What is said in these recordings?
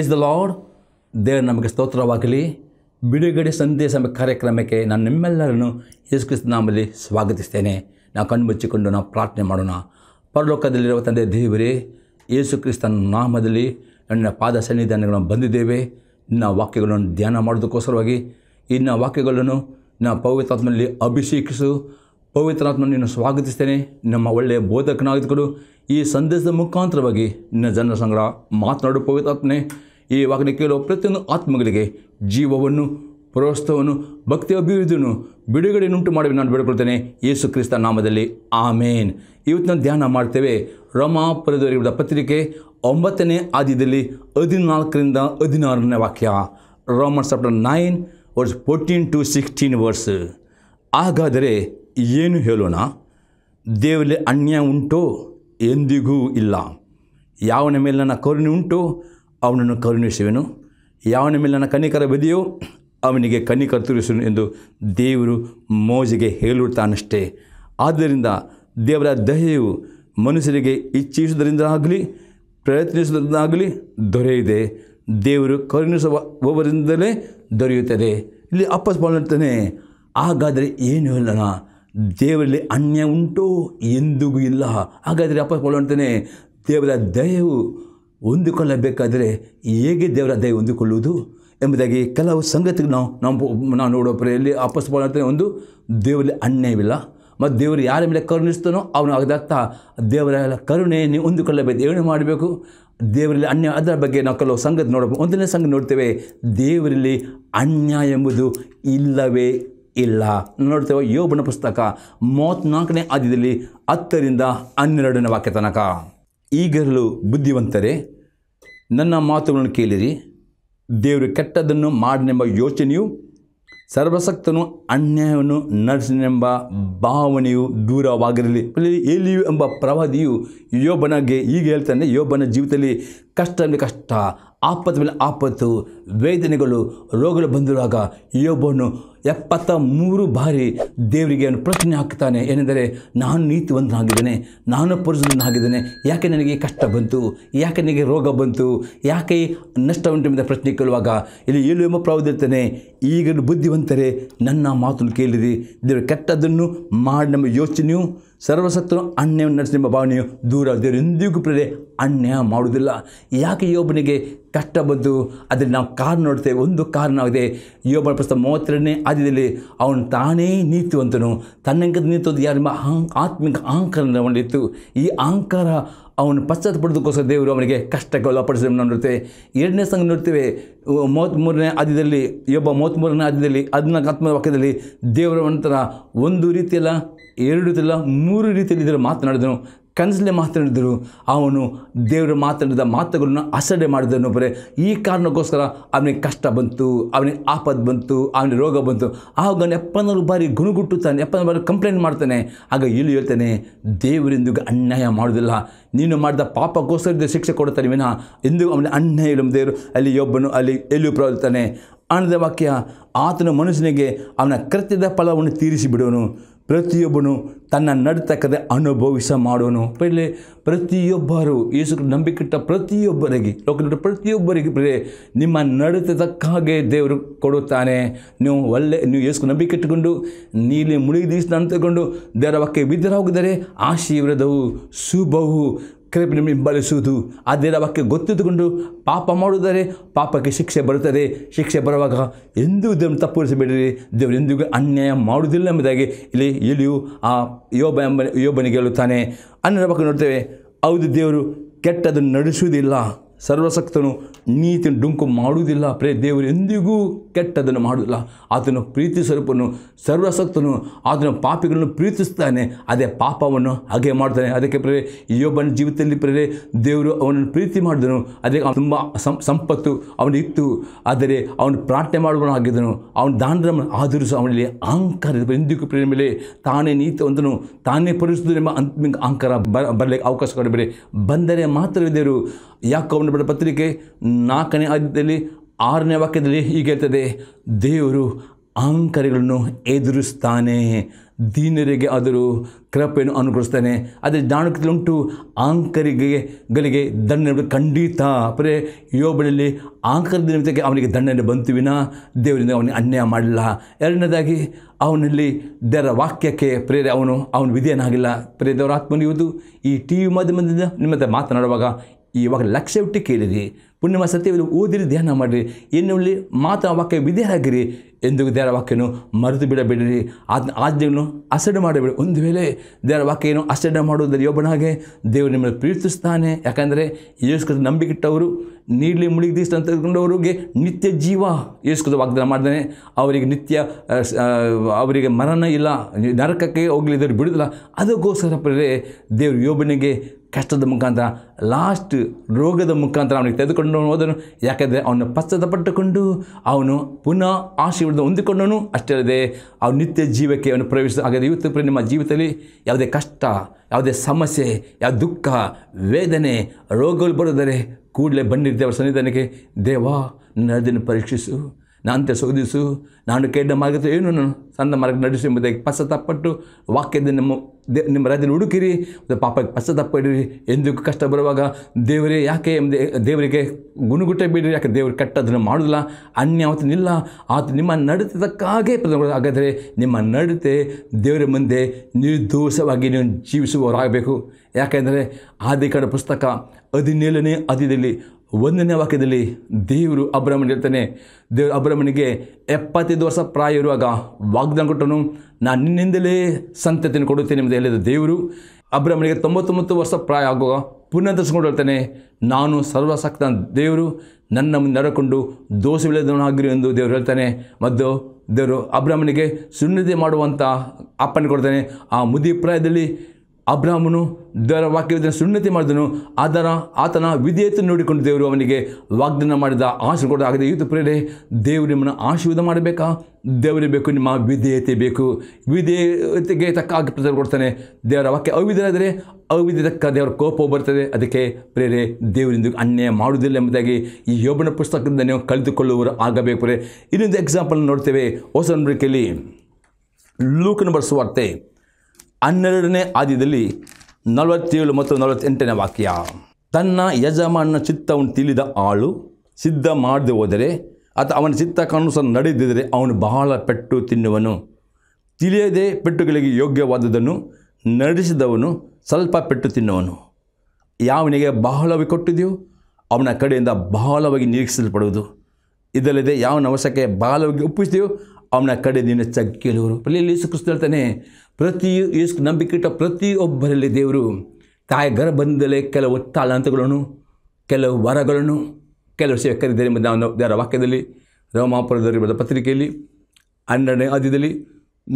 praise the lord ದೇವರು ನಮಗೆ ಸ್ತೋತ್ರವಾಗಲಿ ಬಿಡುಗಡೆ ಸಂದೇಶ ಕಾರ್ಯಕ್ರಮಕ್ಕೆ ನಾನು ನಿಮ್ಮೆಲ್ಲರನ್ನು ಯೇಸುಕ್ರಿಸ್ತ ನಾಮಲ್ಲಿ ಸ್ವಾಗತಿಸ್ತೇನೆ ನಾವು ಕಣ್ಮುಚ್ಚಿಕೊಂಡು ನಾವು ಪ್ರಾರ್ಥನೆ ಮಾಡೋಣ ಪರಲೋಕದಲ್ಲಿರುವ ತಂದೆ ದೇವರೇ ಯೇಸು ಕ್ರಿಸ್ತನ ನಾಮದಲ್ಲಿ ನನ್ನ ಪಾದ ಸನ್ನಿಧಾನಗಳನ್ನು ಬಂದಿದ್ದೇವೆ ನಿನ್ನ ವಾಕ್ಯಗಳನ್ನು ಧ್ಯಾನ ಮಾಡೋದಕ್ಕೋಸ್ಕರವಾಗಿ ಇನ್ನ ವಾಕ್ಯಗಳನ್ನು ನಾ ಪವಿತ್ರಾತ್ಮನಲ್ಲಿ ಅಭಿಷೇಕಿಸು ಪವಿತ್ರಾತ್ಮ ನೀನು ಸ್ವಾಗತಿಸ್ತೇನೆ ನಮ್ಮ ಒಳ್ಳೆಯ ಬೋಧಕನಾಗಿದ್ದುಕೊಂಡು ಈ ಸಂದೇಶದ ಮುಖಾಂತರವಾಗಿ ನಿನ್ನ ಜನರ ಸಂಗ್ರಹ ಮಾತನಾಡು ಪವಿತ್ರಾತ್ಮನೇ ಈ ವಾಕ್ಯ ಕೇಳುವ ಪ್ರತಿಯೊಂದು ಆತ್ಮಗಳಿಗೆ ಜೀವವನ್ನು ಪ್ರೋತ್ಸವವನ್ನು ಭಕ್ತಿ ಅಭಿವೃದ್ಧಿಯನ್ನು ಬಿಡುಗಡೆಯನ್ನುಂಟು ಮಾಡಿ ನಾನು ಬೇಡಿಕೊಳ್ತೇನೆ ಯೇಸು ಕ್ರಿಸ್ತ ನಾಮದಲ್ಲಿ ಆಮೇನ್ ಇವತ್ತಿನ ಧ್ಯಾನ ಮಾಡ್ತೇವೆ ರಮಾಪುರದವರಿಗಿದ್ದ ಪತ್ರಿಕೆ ಒಂಬತ್ತನೇ ಆದ್ಯದಲ್ಲಿ ಹದಿನಾಲ್ಕರಿಂದ ಹದಿನಾರನೇ ವಾಕ್ಯ Roman chapter nine verse fourteen to sixteen verse ಹಾಗಾದರೆ ಏನು ಹೇಳೋಣ ದೇವರಲ್ಲಿ ಅನ್ಯಾಯ ಉಂಟೋ ಎಂದಿಗೂ ಇಲ್ಲ ಯಾವನ ನನ್ನ ಕರುಣೆ ಉಂಟು ಅವನನ್ನು ಕರುಣಿಸುವೆನು ಯಾವನ ಮೇಲೆ ನನ್ನ ಕನಿಕರ ಬದಿಯೋ ಅವನಿಗೆ ಕನಿಕರ ತೋರಿಸುವೆನು ಎಂದು ದೇವರು ಮೋಜಿಗೆ ಹೇಳುತ್ತಾನಷ್ಟೇ ಆದ್ದರಿಂದ ದೇವರ ದಹೆಯು ಮನುಷ್ಯರಿಗೆ ಇಚ್ಛಿಸುವುದರಿಂದ ಆಗಲಿ ಪ್ರಯತ್ನಿಸುವುದರಿಂದಾಗಲಿ ದೊರೆಯಿದೆ ದೇವರು ಕರುಣಿಸುವವರಿಂದಲೇ ದೊರೆಯುತ್ತದೆ ಇಲ್ಲಿ ಅಪ್ಪಸ್ಪಾಲ್ತಾನೆ ಹಾಗಾದರೆ ಏನೂ ಇಲ್ಲನ ದೇವರಲ್ಲಿ ಅನ್ಯ ಉಂಟು ಎಂದಿಗೂ ಇಲ್ಲ ಹಾಗಾದರೆ ಅಪ್ಪಸ್ ಅಪ್ಪಸ್ಪಾಲ್ತಾನೆ ದೇವರ ದಯವು ಹೊಂದಿಕೊಳ್ಳಬೇಕಾದರೆ ಹೇಗೆ ದೇವರ ದಯ ಹೊಂದಿಕೊಳ್ಳುವುದು ಎಂಬುದಾಗಿ ಕೆಲವು ಸಂಗತಿಗೆ ನಾವು ನಾವು ನಾವು ನೋಡೋ ಪ್ರೇಯಲ್ಲಿ ಅಪಸ್ಮಾಡ್ತಾರೆ ಒಂದು ದೇವರಲ್ಲಿ ಅನ್ಯಾಯವಿಲ್ಲ ಮತ್ತು ದೇವರು ಯಾರ ಮೇಲೆ ಕರುಣಿಸ್ತಾನೋ ಅವನು ಆಗದಾಗ್ತಾ ದೇವರ ಕರುಣೆ ಹೊಂದಿಕೊಳ್ಳಬೇಕು ಏನು ಮಾಡಬೇಕು ದೇವರಲ್ಲಿ ಅನ್ಯಾಯ ಅದರ ಬಗ್ಗೆ ನಾವು ಕೆಲವು ಸಂಗತಿ ನೋಡಬೇಕು ಒಂದನೇ ಸಂಗತಿ ನೋಡ್ತೇವೆ ದೇವರಲ್ಲಿ ಅನ್ಯಾಯ ಎಂಬುದು ಇಲ್ಲವೇ ಇಲ್ಲ ನೋಡ್ತೇವೆ ಯೋಬನ ಪುಸ್ತಕ ಮೂವತ್ತ್ನಾಲ್ಕನೇ ಆದ್ಯದಲ್ಲಿ ಹತ್ತರಿಂದ ಹನ್ನೆರಡನೇ ವಾಕ್ಯ ತನಕ ಈಗಿರಲು ಬುದ್ಧಿವಂತರೇ ನನ್ನ ಮಾತುಗಳನ್ನು ಕೇಳಿರಿ ದೇವರು ಕೆಟ್ಟದನ್ನು ಮಾಡನೆಂಬ ಯೋಚನೆಯು ಸರ್ವಸಕ್ತನು ಅನ್ಯಾಯವನ್ನು ನಡೆಸನೆಂಬ ಭಾವನೆಯು ದೂರವಾಗಿರಲಿ ಎಲ್ಲಿಯೂ ಎಂಬ ಪ್ರವಾದಿಯು ಯೋಬನಗೆ ಈಗ ಹೇಳ್ತಾನೆ ಯೋಬನ ಜೀವಿತದಲ್ಲಿ ಕಷ್ಟ ಅಂದರೆ ಕಷ್ಟ ಆಪತ್ತ ಮೇಲೆ ಆಪತ್ತು ವೇದನೆಗಳು ರೋಗಗಳು ಬಂದಿರುವಾಗ ಒಬ್ಬನು ಎಪ್ಪತ್ತ ಮೂರು ಬಾರಿ ದೇವರಿಗೆ ಅವನು ಪ್ರಶ್ನೆ ಹಾಕ್ತಾನೆ ಏನೆಂದರೆ ನಾನು ನೀತಿವಂತನಾಗಿದ್ದೇನೆ ನಾನು ಪುರುಷನಾಗಿದ್ದೇನೆ ಯಾಕೆ ನನಗೆ ಕಷ್ಟ ಬಂತು ಯಾಕೆ ನನಗೆ ರೋಗ ಬಂತು ಯಾಕೆ ನಷ್ಟ ಉಂಟು ಮೇಲೆ ಪ್ರಶ್ನೆ ಕೇಳುವಾಗ ಇಲ್ಲಿ ಏಳು ಎಂಬ ಪ್ರಾವುದಿರ್ತಾನೆ ಈಗ ಬುದ್ಧಿವಂತರೇ ನನ್ನ ಮಾತನ್ನು ಕೇಳಿರಿ ದೇವರು ಕೆಟ್ಟದನ್ನು ಮಾಡಿ ನಮ್ಮ ಯೋಚನೆಯು ಸರ್ವಸತ್ವ ಅನ್ಯವನ್ನು ನಡೆಸಿ ನಿಮ್ಮ ಭಾವನೆಯು ದೂರ ದೇವರು ಎಂದಿಗೂ ಪ್ರೇರೆ ಅನ್ಯಾಯ ಮಾಡುವುದಿಲ್ಲ ಯಾಕೆ ಯೋಬನಿಗೆ ಕಷ್ಟ ಬಂದು ಅದರಲ್ಲಿ ನಾವು ಕಾರಣ ನೋಡ್ತೇವೆ ಒಂದು ಕಾರಣವಿದೆ ಯೋಬನ ಪ್ರಸ್ತುತ ಮೂವತ್ತೆರಡನೇ ಆದ್ಯದಲ್ಲಿ ಅವನು ತಾನೇ ನೀತಿವಂತನು ತನ್ನಂಗದ ನೀತಿವಂತ ಯಾರೆಂಬ ಆಹಂ ಆತ್ಮಿಕ ಅಹಂಕಾರ ಮಾಡಿತ್ತು ಈ ಅಹಂಕಾರ ಅವನು ಪಶ್ಚಾತ್ ಪಡೆದಕ್ಕೋಸ್ಕರ ದೇವರು ಅವನಿಗೆ ಕಷ್ಟಕ್ಕೆ ಒಳಪಡಿಸಿದ ನಾವು ನೋಡ್ತೇವೆ ಎರಡನೇ ಸಂಘ ನೋಡ್ತೇವೆ ಮೂವತ್ತ್ಮೂರನೇ ಆದ್ಯದಲ್ಲಿ ಒಬ್ಬ ಮೂವತ್ತ್ಮೂರನೇ ಆದ್ಯದಲ್ಲಿ ಹದಿನಾಲ್ಕು ಆತ್ಮ ವಾಕ್ಯದಲ್ಲಿ ದೇವರ ನಂತರ ಒಂದು ರೀತಿಯಲ್ಲ ಎರಡು ರೀತಿಯಲ್ಲ ಮೂರು ರೀತಿಯಲ್ಲಿ ಇದರ ಮಾತನಾಡಿದನು ಕನಸಲ್ಲೇ ಮಾತನಾಡಿದರು ಅವನು ದೇವರು ಮಾತನಾಡಿದ ಮಾತುಗಳನ್ನು ಅಸಡೆ ಮಾಡಿದನು ಬರೆ ಈ ಕಾರಣಕ್ಕೋಸ್ಕರ ಅವನಿಗೆ ಕಷ್ಟ ಬಂತು ಅವನಿಗೆ ಆಪತ್ತು ಬಂತು ಅವನಿಗೆ ರೋಗ ಬಂತು ಆಗ ಎಪ್ಪನಾರು ಬಾರಿ ಗುಣಗುಟ್ಟುತ್ತಾನೆ ಎಪ್ಪನ ಬಾರಿ ಕಂಪ್ಲೇಂಟ್ ಮಾಡ್ತಾನೆ ಆಗ ಇಲ್ಲಿ ಹೇಳ್ತಾನೆ ದೇವರಿಂದಿಗೂ ಅನ್ಯಾಯ ಮಾಡೋದಿಲ್ಲ ನೀನು ಮಾಡಿದ ಪಾಪಕ್ಕೋಸ್ಕರ ಶಿಕ್ಷೆ ಕೊಡ್ತಾನೆ ವಿನಃ ಎಂದು ಅವನ ಅನ್ಯಾಯ ಇಲ್ಲ ದೇವರು ಅಲ್ಲಿ ಒಬ್ಬನು ಅಲ್ಲಿ ಎಲ್ಲಿಯೂ ಪ್ರಾರ್ಥನೆ ಅನ್ನದ ವಾಕ್ಯ ಆತನ ಮನುಷ್ಯನಿಗೆ ಅವನ ಕೃತ್ಯದ ಫಲವನ್ನು ತೀರಿಸಿ ಬಿಡೋನು ಪ್ರತಿಯೊಬ್ಬನು ತನ್ನ ನಡತಕ್ಕದ ಅನುಭವಿಸ ಮಾಡೋನು ಪೈಲೆ ಪ್ರತಿಯೊಬ್ಬರು ಯೇಸು ನಂಬಿಕೆಟ್ಟ ಪ್ರತಿಯೊಬ್ಬರಿಗೆ ಲೋಕದ ಪ್ರತಿಯೊಬ್ಬರಿಗೆ ಪ್ರೇ ನಿಮ್ಮ ನಡತದಕ್ಕಾಗೆ ದೇವರು ಕೊಡುತ್ತಾನೆ ನೀವು ಒಳ್ಳೆ ನೀವು ಯೇಸು ನಂಬಿಕೆಟ್ಟುಕೊಂಡು ನೀಲಿ ಮುಳುಗಿ ನಂತುಕೊಂಡು ದೇವರ ವಾಕ್ಯ ವಿದ್ಯರಾಗಿದ್ದರೆ ಆಶೀರ್ವಾದವು ಶುಭವು ಕೃಪೆಯನ್ನು ಬೆಂಬಲಿಸುವುದು ಆದ್ದರಿಂದ ವಾಕ್ಯ ಗೊತ್ತಿದ್ದುಕೊಂಡು ಪಾಪ ಮಾಡುವುದರೆ ಪಾಪಕ್ಕೆ ಶಿಕ್ಷೆ ಬರುತ್ತದೆ ಶಿಕ್ಷೆ ಬರುವಾಗ ಎಂದೂ ದೇವರನ್ನು ತಪ್ಪುರಿಸಬೇಡಿರಿ ದೇವರು ಎಂದಿಗೂ ಅನ್ಯಾಯ ಮಾಡುವುದಿಲ್ಲ ಎಂಬುದಾಗಿ ಇಲ್ಲಿ ಇಲ್ಲಿಯೂ ಆ ಯೋಬ ಎಂಬ ಯೋಬನಿಗೆ ಹೇಳುತ್ತಾನೆ ಅನ್ನರ ಬಗ್ಗೆ ನೋಡ್ತೇವೆ ಹೌದು ದೇವರು ಕೆಟ್ಟದನ್ನು ನಡೆಸುವುದಿಲ್ಲ ಸರ್ವಸಕ್ತನು ನೀತಿನ ಡುಂಕು ಮಾಡುವುದಿಲ್ಲ ಪ್ರೇ ದೇವರು ಎಂದಿಗೂ ಕೆಟ್ಟದನ್ನು ಮಾಡುವುದಿಲ್ಲ ಆತನು ಪ್ರೀತಿ ಸ್ವರೂಪನು ಸರ್ವಸಕ್ತನು ಆತನ ಪಾಪಿಗಳನ್ನು ಪ್ರೀತಿಸ್ತಾನೆ ಅದೇ ಪಾಪವನ್ನು ಹಾಗೆ ಮಾಡ್ತಾನೆ ಅದಕ್ಕೆ ಪ್ರೇ ಯೋಬನ ಜೀವಿತದಲ್ಲಿ ಪ್ರೇರೆ ದೇವರು ಅವನನ್ನು ಪ್ರೀತಿ ಮಾಡಿದನು ಅದಕ್ಕೆ ಅವನು ತುಂಬ ಸಂಪತ್ತು ಅವನಿತ್ತು ಆದರೆ ಅವನು ಪ್ರಾರ್ಥನೆ ಮಾಡುವನು ಆಗಿದ್ದನು ಅವನ ದಾನಧರ್ಮ ಆಧರಿಸು ಅವನಲ್ಲಿ ಅಹಂಕಾರ ಎಂದಿಗೂ ಪ್ರೇರಣೆ ಮೇಲೆ ತಾನೇ ಒಂದನು ತಾನೇ ಪರಿಶುದ್ಧನೆಂಬ ಅಂತಿಮ ಅಹಂಕಾರ ಬರಲಿಕ್ಕೆ ಅವಕಾಶ ಕೊಡಬೇಡಿ ಬಂದರೆ ಮಾತ್ರ ದೇವರು ಯಾಕೋ ಬಿಡ ಪತ್ರಿಕೆ ನಾಲ್ಕನೇ ಆದ್ಯದಲ್ಲಿ ಆರನೇ ವಾಕ್ಯದಲ್ಲಿ ಹೀಗೆ ಹೇಳ್ತದೆ ದೇವರು ಅಹಂಕಾರಿಗಳನ್ನು ಎದುರಿಸ್ತಾನೆ ದೀನರಿಗೆ ಆದರೂ ಕೃಪೆಯನ್ನು ಅನುಗ್ರಹಿಸ್ತಾನೆ ಆದರೆ ಜಾಣಕದಲ್ಲುಂಟು ಆಂಕರಿಗೆ ಗಳಿಗೆ ದಂಡನೆ ಖಂಡಿತ ಪ್ರೇ ಯೋಬನಲ್ಲಿ ಆಂಕರ ನಿಮಿತ್ತಕ್ಕೆ ಅವನಿಗೆ ದಂಡನೆ ಬಂತು ದೇವರಿಂದ ಅವನಿಗೆ ಅನ್ಯಾಯ ಮಾಡಲ್ಲ ಎರಡನೇದಾಗಿ ಅವನಲ್ಲಿ ದೇವರ ವಾಕ್ಯಕ್ಕೆ ಪ್ರೇರೆ ಅವನು ಅವನು ಪ್ರೇರೆ ದೇವರ ಆತ್ಮನಿಯುವುದು ಈ ಟಿ ವಿ ಮಾಧ್ಯಮದಿಂದ ನಿಮ್ಮತ್ತೆ ಮಾತನಾಡುವಾಗ ಇವಾಗ ಲಕ್ಷ್ಯ ಇಟ್ಟು ಕೇಳಿರಿ ಪುಣ್ಯಮ ಸತ್ಯವನ್ನು ಓದಿರಿ ಧ್ಯಾನ ಮಾಡಿರಿ ಎನ್ನುವಲ್ಲಿ ಮಾತ್ರ ವಾಕ್ಯ ಆಗಿರಿ ಎಂದು ದೇವರ ವಾಕ್ಯನು ಮರೆತು ಬಿಡಬೇಡಿರಿ ಅದನ್ನ ಆಜ್ಞೆಯನ್ನು ಅಸಡ್ಡೆ ಮಾಡಬೇಡಿ ಒಂದು ವೇಳೆ ದೇವರ ವಾಕ್ಯ ಏನು ಅಸಡ್ಡೆ ಮಾಡುವುದರ ಯೋಬನಾಗೆ ದೇವರು ನಿಮ್ಮನ್ನು ಪ್ರೀತಿಸ್ತಾನೆ ಯಾಕಂದರೆ ಯೇಸ್ಕೃತ ನಂಬಿಕಿಟ್ಟವರು ನೀಡಲಿ ಮುಳುಗಿ ಅಂತ ನಿತ್ಯ ಜೀವ ಯೇಸ್ಕೃತ ವಾಗ್ದಾನ ಮಾಡ್ತಾನೆ ಅವರಿಗೆ ನಿತ್ಯ ಅವರಿಗೆ ಮರಣ ಇಲ್ಲ ನರಕಕ್ಕೆ ದೇವರು ಬಿಡೋದಿಲ್ಲ ಅದಕ್ಕೋಸ್ಕರ ದೇವರು ಯೋಬನಿಗೆ ಕಷ್ಟದ ಮುಖಾಂತರ ಲಾಸ್ಟ್ ರೋಗದ ಮುಖಾಂತರ ಅವನಿಗೆ ತೆಗೆದುಕೊಂಡು ಹೋದನು ಯಾಕೆಂದರೆ ಅವನು ಪಶ್ಚಾತ್ತಪಟ್ಟುಕೊಂಡು ಅವನು ಪುನಃ ಆಶೀರ್ವಾದ ಹೊಂದಿಕೊಂಡನು ಅಷ್ಟೇ ಅಲ್ಲದೆ ಅವನು ನಿತ್ಯ ಜೀವಕ್ಕೆ ಅವನು ಪ್ರವೇಶ ಹಾಗಾದರೆ ಇವತ್ತು ನಿಮ್ಮ ಜೀವಿತದಲ್ಲಿ ಯಾವುದೇ ಕಷ್ಟ ಯಾವುದೇ ಸಮಸ್ಯೆ ಯಾವ ದುಃಖ ವೇದನೆ ರೋಗಗಳು ಬರೋದರೆ ಕೂಡಲೇ ಬಂದಿರ್ತೇವೆ ಸನ್ನಿಧಾನಕ್ಕೆ ದೇವಾ ಅದನ್ನು ಪರೀಕ್ಷಿಸು ನಾನಂತೆ ಸೋದಿಸು ನಾನು ಕೇಡ ಮಾರ್ಗದ ಏನು ಸಣ್ಣ ಮಾರ್ಗ ನಡೆಸಿ ಎಂಬುದಾಗಿ ತಪ್ಪಟ್ಟು ವಾಕ್ಯದ ನಿಮ್ಮ ದೇ ನಿಮ್ಮ ರಾಜ್ಯದಲ್ಲಿ ಹುಡುಕಿರಿ ಮತ್ತು ಪಾಪಕ್ಕೆ ಇಡ್ರಿ ಎಂದಿಕ್ಕೂ ಕಷ್ಟ ಬರುವಾಗ ದೇವರೇ ಯಾಕೆ ದೇವರಿಗೆ ಗುಣಗುಟ್ಟ ಬಿಡಿರಿ ಯಾಕೆ ದೇವರು ಕೆಟ್ಟದನ್ನು ಮಾಡೋದಿಲ್ಲ ಅನ್ಯ ಅವತ್ತಿನಿಲ್ಲ ಆತ ನಿಮ್ಮ ನಡತೆದಕ್ಕಾಗೇ ಪ್ರಧಾನ ಹಾಗಾದರೆ ನಿಮ್ಮ ನಡತೆ ದೇವರ ಮುಂದೆ ನಿರ್ದೋಷವಾಗಿ ನೀವು ಜೀವಿಸುವವರಾಗಬೇಕು ಯಾಕೆಂದರೆ ಕಡೆ ಪುಸ್ತಕ ಹದಿನೇಳನೇ ಅದಿದಲ್ಲಿ ಒಂದನೇ ವಾಕ್ಯದಲ್ಲಿ ದೇವರು ಅಬ್ರಹ್ಮಣ್ ಹೇಳ್ತಾನೆ ದೇವರು ಅಬ್ರಹ್ಮನಿಗೆ ಎಪ್ಪತ್ತೈದು ವರ್ಷ ಪ್ರಾಯ ಇರುವಾಗ ವಾಗ್ದಾನ ಕೊಟ್ಟನು ನಾನು ನಿನ್ನಿಂದಲೇ ಸಂತತಿಯನ್ನು ಕೊಡುತ್ತೇನೆ ಎಂದು ಹೇಳಿದ ದೇವರು ಅಬ್ರಹ್ಮಣಿಗೆ ತೊಂಬತ್ತೊಂಬತ್ತು ವರ್ಷ ಪ್ರಾಯ ಆಗುವಾಗ ಪುನಃ ಪುನರ್ದರ್ಶಿಸಿಕೊಂಡು ಹೇಳ್ತಾನೆ ನಾನು ಸರ್ವಸಕ್ತ ದೇವರು ನನ್ನ ಮುಂದೆ ನಡ್ಕೊಂಡು ದೋಷ ಎಂದು ದೇವರು ಹೇಳ್ತಾನೆ ಮತ್ತು ದೇವರು ಅಬ್ರಹ್ಮಣಿಗೆ ಸುನ್ನತಿ ಮಾಡುವಂಥ ಅಪ್ಪನ ಕೊಡ್ತಾನೆ ಆ ಮುದಿ ಪ್ರಾಯದಲ್ಲಿ ಅಬ್ರಾಹ್ಮನು ದೇವರ ವಾಕ್ಯವಿದ್ದನ್ನು ಸುನ್ನತಿ ಮಾಡಿದನು ಅದರ ಆತನ ವಿಧೇಯತೆ ನೋಡಿಕೊಂಡು ದೇವರು ಅವನಿಗೆ ವಾಗ್ದಾನ ಮಾಡಿದ ಆಶೀರ್ವಾದ ಆಗದೆ ಇವತ್ತು ಪ್ರೇರೆ ದೇವರು ನಿಮ್ಮನ್ನು ಆಶೀರ್ವಾದ ಮಾಡಬೇಕಾ ದೇವರೇ ಬೇಕು ನಿಮ್ಮ ವಿಧೇಯತೆ ಬೇಕು ವಿಧೇಯತೆಗೆ ತಕ್ಕ ಆಗಿ ಪ್ರಚಾರ ಕೊಡ್ತಾನೆ ದೇವರ ವಾಕ್ಯ ಅವಿಧರಾದರೆ ಅವಿಧ ತಕ್ಕ ದೇವರ ಕೋಪ ಬರ್ತದೆ ಅದಕ್ಕೆ ಪ್ರೇರೆ ದೇವರಿಂದ ಅನ್ಯಾಯ ಮಾಡುವುದಿಲ್ಲ ಎಂಬುದಾಗಿ ಈ ಯೋಬನ ಪುಸ್ತಕದಿಂದ ನೀವು ಕಳೆದುಕೊಳ್ಳುವವರು ಆಗಬೇಕು ಪ್ರೇ ಇನ್ನೊಂದು ಎಕ್ಸಾಂಪಲ್ ನೋಡ್ತೇವೆ ಹೊಸ ನಂಬಿಕೆಯಲ್ಲಿ ಲೂಕನ ಬರೆಸುವಾರ್ತೆ ಹನ್ನೆರಡನೇ ಆದಿಯಲ್ಲಿ ನಲವತ್ತೇಳು ಮತ್ತು ನಲವತ್ತೆಂಟನೇ ವಾಕ್ಯ ತನ್ನ ಯಜಮಾನ ಚಿತ್ತವನ್ನು ತಿಳಿದ ಆಳು ಸಿದ್ಧ ಮಾಡದೆ ಹೋದರೆ ಅಥವಾ ಅವನ ಚಿತ್ತ ಕಾನೂನು ನಡೆದಿದ್ದರೆ ಅವನು ಬಹಳ ಪೆಟ್ಟು ತಿನ್ನುವನು ತಿಳಿಯದೆ ಪೆಟ್ಟುಗಳಿಗೆ ಯೋಗ್ಯವಾದುದನ್ನು ನಡೆಸಿದವನು ಸ್ವಲ್ಪ ಪೆಟ್ಟು ತಿನ್ನುವನು ಯಾವನಿಗೆ ಬಹಳವಾಗಿ ಕೊಟ್ಟಿದೆಯೋ ಅವನ ಕಡೆಯಿಂದ ಬಹಳವಾಗಿ ನಿರೀಕ್ಷಿಸಲ್ಪಡುವುದು ಇದಲ್ಲದೆ ಯಾವನ ವಶಕ್ಕೆ ಬಹಳವಾಗಿ ಒಪ್ಪಿಸಿದೆಯೋ ಅವನ ಕಡೆ ದಿನ ಕೇಳುವರು ಅಲ್ಲಿ ಯೇಸು ಕ್ರಿಸ್ತ ಹೇಳ್ತಾನೆ ಪ್ರತಿ ಯೇಸು ಇಟ್ಟ ಪ್ರತಿಯೊಬ್ಬರಲ್ಲಿ ದೇವರು ತಾಯ ಗರ್ಭದಿಂದಲೇ ಕೆಲವು ತಾಳಾಂತಗಳನ್ನು ಕೆಲವು ವರಗಳನ್ನು ಕೆಲವು ವಿಷಯ ಕರೆದಿದ್ದಾರೆ ಎಂಬುದು ನಾವು ದೇವರ ವಾಕ್ಯದಲ್ಲಿ ರೋಮಾಪುರದವರು ಪತ್ರಿಕೆಯಲ್ಲಿ ಹನ್ನೆರಡನೇ ಆದ್ಯದಲ್ಲಿ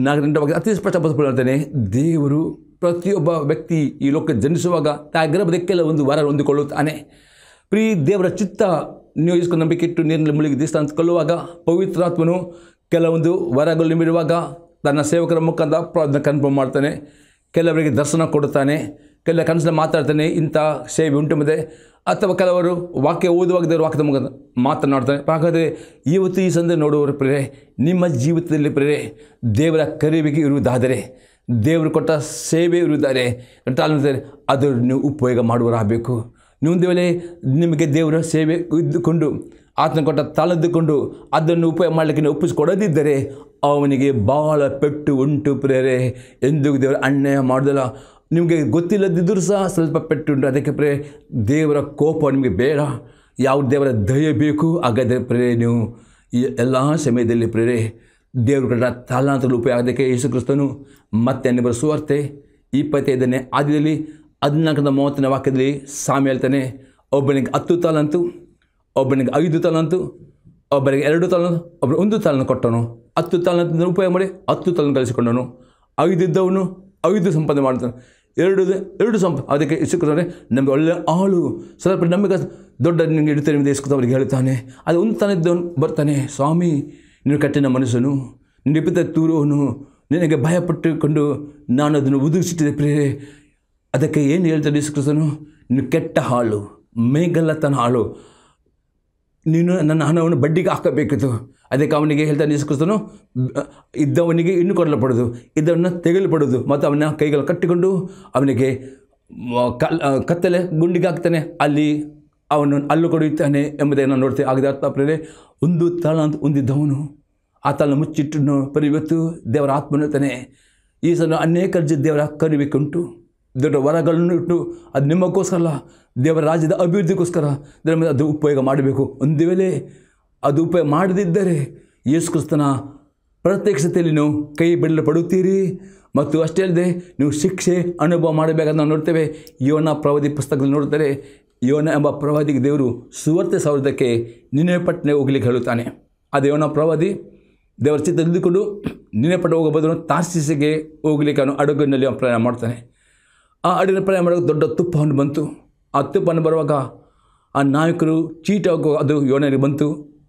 ನಾಲ್ಕನೇ ವಾಕ್ಯ ಅತಿ ಸ್ಪಷ್ಟ ಹೇಳ್ತಾನೆ ದೇವರು ಪ್ರತಿಯೊಬ್ಬ ವ್ಯಕ್ತಿ ಈ ಲೋಕ ಜನಿಸುವಾಗ ತಾಯ ಗರ್ಭದ ಕೆಲವೊಂದು ವರ ಹೊಂದಿಕೊಳ್ಳುತ್ತಾನೆ ಪ್ರೀ ದೇವರ ಚಿತ್ತ ನಿಯೋಜಿಸಿಕೊಂಡು ನಂಬಿಕೆ ಇಟ್ಟು ನೀರಿನಲ್ಲಿ ಮುಳುಗಿ ದೇಶ ಕೊಳ್ಳುವಾಗ ಪವಿತ್ರಾತ್ಮನು ಕೆಲವೊಂದು ವರಗಳು ನಿಮಿರುವಾಗ ತನ್ನ ಸೇವಕರ ಮುಖಾಂತರ ಪ್ರಾರ್ಥನೆ ಕನ್ಫರ್ಮ್ ಮಾಡ್ತಾನೆ ಕೆಲವರಿಗೆ ದರ್ಶನ ಕೊಡುತ್ತಾನೆ ಕೆಲ ಕನಸಲ್ಲಿ ಮಾತಾಡ್ತಾನೆ ಇಂಥ ಸೇವೆ ಉಂಟು ಅಥವಾ ಕೆಲವರು ವಾಕ್ಯ ದೇವರು ವಾಕ್ಯದ ಮುಖ ಮಾತನಾಡ್ತಾನೆ ಹಾಗಾದರೆ ಇವತ್ತು ಈ ಸಂದರ್ಭ ನೋಡುವವರು ಪ್ರೇರೆ ನಿಮ್ಮ ಜೀವಿತದಲ್ಲಿ ಪ್ರೇರೆ ದೇವರ ಕರಿವಿಗೆ ಇರುವುದಾದರೆ ದೇವರು ಕೊಟ್ಟ ಸೇವೆ ಇರುವುದಾದರೆ ತಾಲ್ಮೆ ಅದನ್ನು ಉಪಯೋಗ ಮಾಡುವರಾಗಬೇಕು ನೀವು ವೇಳೆ ನಿಮಗೆ ದೇವರ ಸೇವೆ ಇದ್ದುಕೊಂಡು ಆತನ ಕೊಟ್ಟ ತಳೆದುಕೊಂಡು ಅದನ್ನು ಉಪಯೋಗ ಮಾಡಲಿಕ್ಕೆ ಒಪ್ಪಿಸಿಕೊಡದಿದ್ದರೆ ಅವನಿಗೆ ಭಾಳ ಪೆಟ್ಟು ಉಂಟು ಪ್ರೇರೆ ಎಂದು ದೇವರು ಅನ್ಯಾಯ ಮಾಡೋದಿಲ್ಲ ನಿಮಗೆ ಗೊತ್ತಿಲ್ಲದಿದ್ದರೂ ಸಹ ಸ್ವಲ್ಪ ಪೆಟ್ಟು ಉಂಟು ಅದಕ್ಕೆ ಪ್ರೇ ದೇವರ ಕೋಪ ನಿಮಗೆ ಬೇಡ ಯಾವ ದೇವರ ದಯ ಬೇಕು ಹಾಗಾದರೆ ಪ್ರೇರೆ ನೀವು ಎಲ್ಲ ಸಮಯದಲ್ಲಿ ಪ್ರೇರೆ ದೇವರು ಕಡ ತಲಾಂತರಗಳು ಉಪಯೋಗ ಆಗೋದಕ್ಕೆ ಯೇಸು ಕ್ರಿಸ್ತನು ಮತ್ತೆ ಅನ್ನಿಬ್ಬರ ಸುವಾರ್ತೆ ಇಪ್ಪತ್ತೈದನೇ ಆದಿಯಲ್ಲಿ ಹದಿನಾಲ್ಕರಿಂದ ಮೂವತ್ತನೇ ವಾಕ್ಯದಲ್ಲಿ ಸಾಮಿ ಹೇಳ್ತಾನೆ ಒಬ್ಬನಿಗೆ ಹತ್ತು ತಾಲಂತು ಒಬ್ಬನಿಗೆ ಐದು ತಲಂತು ಒಬ್ಬರಿಗೆ ಎರಡು ತಲಂತು ಒಬ್ಬರು ಒಂದು ತಲನ್ನು ಕೊಟ್ಟನು ಹತ್ತು ತಲನಂತ ಉಪಯೋಗ ಮಾಡಿ ಹತ್ತು ತಲನ್ನು ಕಲಿಸಿಕೊಂಡನು ಐದು ಇದ್ದವನು ಐದು ಸಂಪಾದನೆ ಮಾಡ್ತಾನೆ ಎರಡು ಎರಡು ಸಂಪ ಅದಕ್ಕೆ ಇಸ್ಕೊಂಡ್ರೆ ನಮಗೆ ಒಳ್ಳೆಯ ಆಳು ಸ್ವಲ್ಪ ನಮಗೆ ದೊಡ್ಡ ನಿಮಗೆ ಇಡ್ತೇನೆ ನಿಮ್ಮದು ಇಸ್ಕೊತ ಅವರಿಗೆ ಹೇಳ್ತಾನೆ ಅದು ಒಂದು ತನ ಇದ್ದವನು ಬರ್ತಾನೆ ಸ್ವಾಮಿ ನೀನು ಕಟ್ಟಿನ ಮನುಷ್ಯನು ನಿನ್ನ ತೂರುವನು ನಿನಗೆ ಭಯಪಟ್ಟುಕೊಂಡು ನಾನು ಅದನ್ನು ಒದಗಿಸಿಟ್ಟಿದೆ ಪ್ರೇರೆ ಅದಕ್ಕೆ ಏನು ಹೇಳ್ತಾನೆ ಇಸ್ಕೃತನು ನೀನು ಕೆಟ್ಟ ಹಾಳು ತನ್ನ ಹಾಳು ನೀನು ನನ್ನ ಹಣವನ್ನು ಬಡ್ಡಿಗೆ ಹಾಕಬೇಕಿತ್ತು ಅದಕ್ಕೆ ಅವನಿಗೆ ಹೇಳ್ತಾ ನಿಸ್ಕೃತನು ಇದ್ದವನಿಗೆ ಇನ್ನು ಕೊಡಲ್ಪಡೋದು ಇದ್ದವನ್ನ ತೆಗೆಯಲ್ಪಡೋದು ಮತ್ತು ಅವನ ಕೈಗಳು ಕಟ್ಟಿಕೊಂಡು ಅವನಿಗೆ ಕಲ್ ಕತ್ತಲೆ ಗುಂಡಿಗೆ ಹಾಕ್ತಾನೆ ಅಲ್ಲಿ ಅವನು ಅಲ್ಲು ಕೊಡುತ್ತಾನೆ ಎಂಬುದನ್ನು ನಾನು ನೋಡ್ತೇನೆ ಆಗದೆ ಆತ್ಮಾಪ್ರೇ ಒಂದು ತಾಳ ಅಂತ ಹೊಂದಿದ್ದವನು ಆ ತಾಳ ಮುಚ್ಚಿಟ್ಟು ಪರಿವತ್ತು ದೇವರ ಆತ್ಮನತಾನೆ ಈ ಸಲ ಅನೇಕ ದೇವರ ಕರಿಬೇಕುಂಟು ದೊಡ್ಡ ವರಗಳನ್ನು ಇಟ್ಟು ಅದು ನಿಮ್ಮಕ್ಕೋಸ್ಕರ ಅಲ್ಲ ದೇವರ ರಾಜ್ಯದ ಅಭಿವೃದ್ಧಿಗೋಸ್ಕರ ಮೇಲೆ ಅದು ಉಪಯೋಗ ಮಾಡಬೇಕು ಒಂದು ವೇಳೆ ಅದು ಉಪಯೋಗ ಮಾಡದಿದ್ದರೆ ಯೇಸು ಪ್ರತ್ಯಕ್ಷತೆಯಲ್ಲಿ ನೀವು ಕೈ ಬಿಡಲು ಪಡುತ್ತೀರಿ ಮತ್ತು ಅಷ್ಟೇ ಅಲ್ಲದೆ ನೀವು ಶಿಕ್ಷೆ ಅನುಭವ ಮಾಡಬೇಕಂತ ನಾವು ನೋಡ್ತೇವೆ ಯೋನ ಪ್ರವಾದಿ ಪುಸ್ತಕದಲ್ಲಿ ನೋಡ್ತಾರೆ ಯೋನ ಎಂಬ ಪ್ರವಾದಿಗೆ ದೇವರು ಸುವರ್ತೆ ಸಾವಿರದಕ್ಕೆ ನಿನೆಪಟ್ಟನೆ ಹೋಗ್ಲಿಕ್ಕೆ ಹೇಳುತ್ತಾನೆ ಅದು ಯೋನ ಪ್ರವಾದಿ ದೇವರ ಚಿತ್ತ ತಿಳಿದುಕೊಂಡು ನಿನೆಪಟ್ಟು ಹೋಗಬಹುದು ತಾರ್ಸಿಸಿಗೆ ಹೋಗ್ಲಿಕ್ಕೆ ಅವನು ಅವನು ಪ್ರಯಾಣ ಮಾಡ್ತಾನೆ ಆ ಹಾಡಿನ ಪ್ರಯಾಣ ಮಾಡುವಾಗ ದೊಡ್ಡ ತುಪ್ಪ ಬಂತು ಆ ತುಪ್ಪವನ್ನು ಬರುವಾಗ ಆ ನಾಯಕರು ಚೀಟ ಅದು ಯೋನೆಯಲ್ಲಿ ಬಂತು